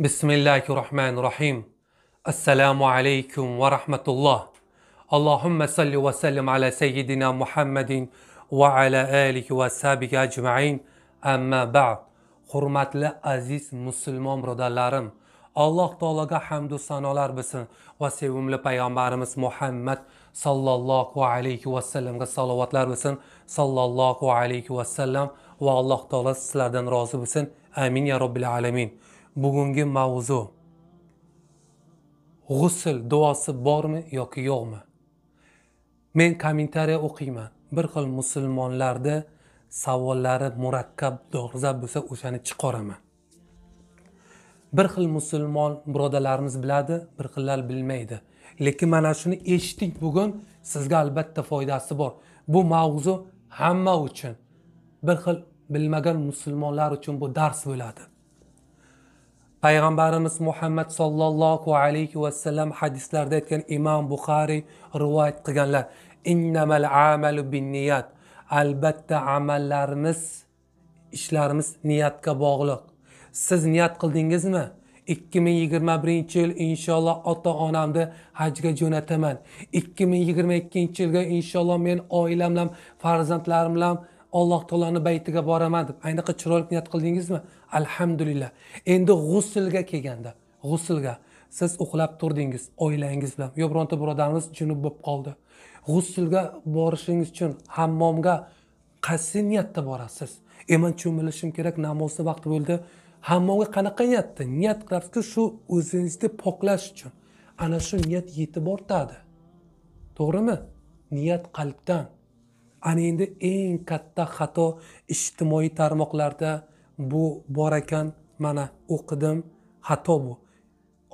بسم الله الرحمن الرحيم السلام عليكم ورحمة الله اللهم صل وسلم على سيدنا محمد وعلى آله وصحبه أجمعين أما بعد خرمات لأزيز مسلمان برادرلارم الله تعالى حمد سنالر بسن وسيوم لبيامبرمز محمد صلى الله عليه وسلم صلوات بسن صلى الله عليه وسلم والله تعالى سلردن راضي بسن آمين يا رب العالمين bugungi mavzu g'usl duosi bormi yoki yo'qmi men kommentariya o'qiyman bir xil musulmonlarda savollari murakkab dolzarb bo'lsa o'shani chiqaraman bir xil musulmon birodarlarimiz biladi bir xillar bilmaydi lekin mana shuni eshitdik bugun sizga albatta foydasi bor bu mavzu hamma uchun bir xil bilmagan musulmonlar uchun bu dars bo'ladi payg'ambarimiz muhammad sollallohu alayhi vasallam hadislarda aytgan imom buxoriy rivoyat qilganlar innamal amalu bin niyat albatta amallarimiz ishlarimiz niyatga bog'liq siz niyat qildingizmi ikki ming yigirma birinchi yil inshaalloh ota onamni hajga jo'nataman ikki ming yigirma ikkinchi yilga inshaalloh men oilam bilan farzandlarim bilan alloh taoloni baytiga boraman deb aynaqa chiroyli niyat qildingizmi alhamdulillah endi g'uslga kelganda g'uslga siz uxlab turdingiz oilangiz bilan yo bironta birodarimiz junub bo'lib qoldi g'uslga borishingiz uchun hammomga qaysi niyatda borasiz e man cho'milishim kerak namozni vaqti bo'ldi hammomga qanaqa niyatda niyat qilasizki shu o'zingizni poklash uchun ana shu niyat yetib ortadi to'g'rimi niyat qalbdan ana endi eng katta xato ijtimoiy tarmoqlarda bu bor ekan mana o'qidim xato bu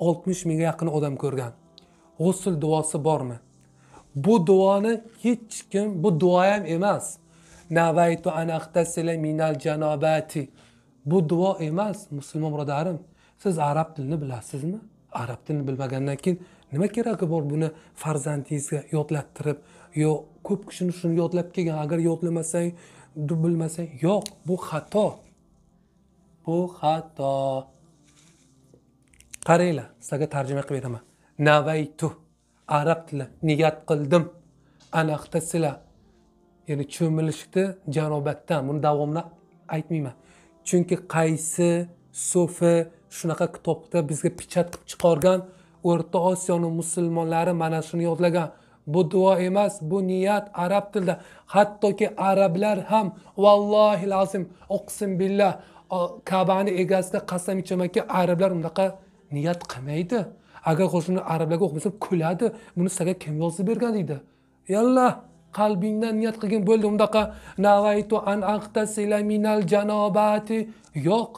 oltmish mingga yaqin odam ko'rgan g'usul duosi bormi bu duoni hech kim bu duo ham emas navaytu minal janobati bu duo emas musulmon birodarim siz arab tilini bilasizmi arab tilini bilmagandan keyin nima keragi bor buni farzandingizga yodlattirib yo ko'p kishini shuni yodlab kelgan agar yodlamasang bilmasang yo'q bu xato bu xato qaranglar sizlarga tarjima qilib beraman navaytu arab tili niyat qildim anaxtasila ya'ni cho'milishni janobatdan buni davomini aytmayman chunki qaysi so'fi shunaqa kitobda bizga pichat qilib chiqargan o'rta osiyoni musulmonlari mana shuni yodlagan bu duo emas bu niyat arab tilida hattoki arablar ham vallohi lazim oqsin billah kabani egasida qasam ichamanki arablar unaqa niyat qilmaydi agar qo'shni arablarga o'qimasa kuladi buni sizlarga kim yozib bergan deydi yalla qalbingdan niyat qilgin bo'ldi undaqa navaytu an aqtasila minal janobati yo'q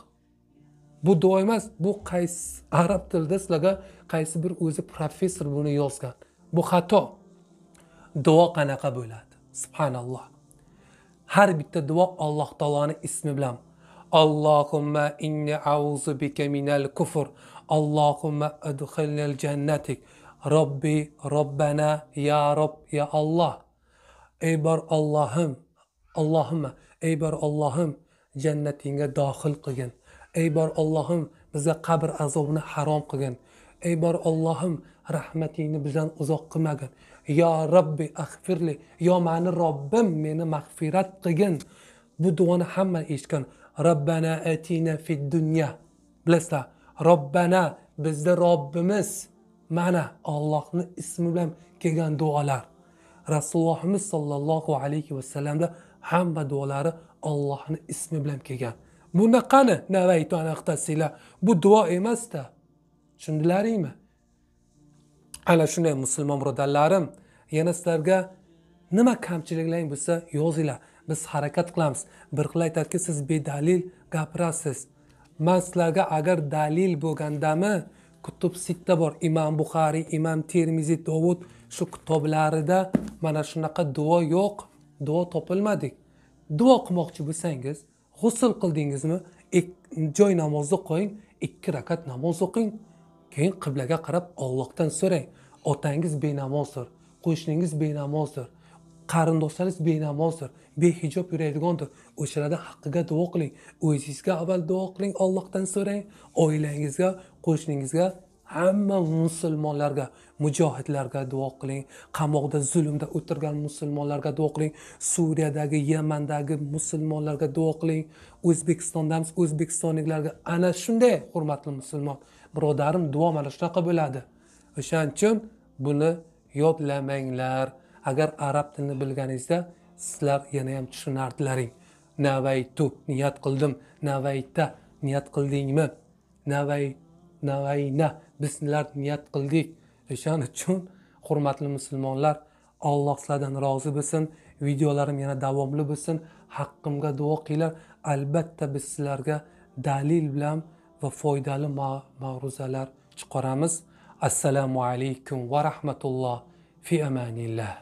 bu duo emas bu qaysi arab tilida sizlarga qaysi bir o'zi professor buni yozgan bu xato duo qanaqa bo'ladi subhanalloh har bitta duo alloh taoloni ismi bilan allohumma inni auzu bika minal kufr allohumma adkhilnil jannatik robbi robbana ya rob ya olloh ey bor ollohim allohimma ey bor ollohim jannatingga dohil qilgin ey bor ollohim bizga qabr azobini harom qilgin ey bor ollohim rahmatingni bizdan uzoq qilmagin yo robbi axfirli yo mani robbim meni mag'firat qilgin bu duoni hamma eshitgan robbana atina fid dunya bilasizlar robbana bizni robbimiz mana ollohni ismi bilan kelgan duolar rasulullohimiz sollallohu alayhi vasallamda hamma duolari ollohni ismi bilan kelgan qani navaytu anaxtasila bu duo emasda tushundilaringmi ana shunday musulmon birodarlarim yana sizlarga nima kamchiliklaring bo'lsa yozinglar biz harakat qilamiz bir xil aytadiki siz bedalil gapirasiz man sizlarga agar dalil bo'lgandami kutub sitta bor imom buxoriy imom termiziy dovud shu kitoblarida mana shunaqa duo yo'q duo topilmadik duo qilmoqchi bo'lsangiz g'usul qildingizmi joy namozni qo'ying ikki rakat namoz o'qing keyin qiblaga qarab ollohdan so'rang otangiz benamozdir qo'shningiz benamozdir qarindoshlaringiz benamozdir behijob yuradigandir o'shalarni haqqiga duo qiling o'zingizga avval duo qiling ollohdan so'rang oilangizga qo'shningizga hamma musulmonlarga mujohidlarga duo qiling qamoqda zulmda o'tirgan musulmonlarga duo qiling suriyadagi yamandagi musulmonlarga duo qiling o'zbekistondamiz o'zbekistonliklarga ana shunday hurmatli musulmon birodarim duo mana shunaqa bo'ladi o'shaning uchun buni yodlamanglar agar arab tilini bilganingizda sizlar yana ham tushunardilaring navaytu niyat qildim navayta niyat qildingmi navay navayna biz sizlar niyat qildik o'shaning uchun hurmatli musulmonlar alloh sizlardan rozi bo'lsin videolarim yana davomli bo'lsin haqqimga duo qilinglar albatta biz sizlarga dalil bilan va foydali ma'ruzalar chiqaramiz assalomu alaykum va rahmatulloh fi amanillah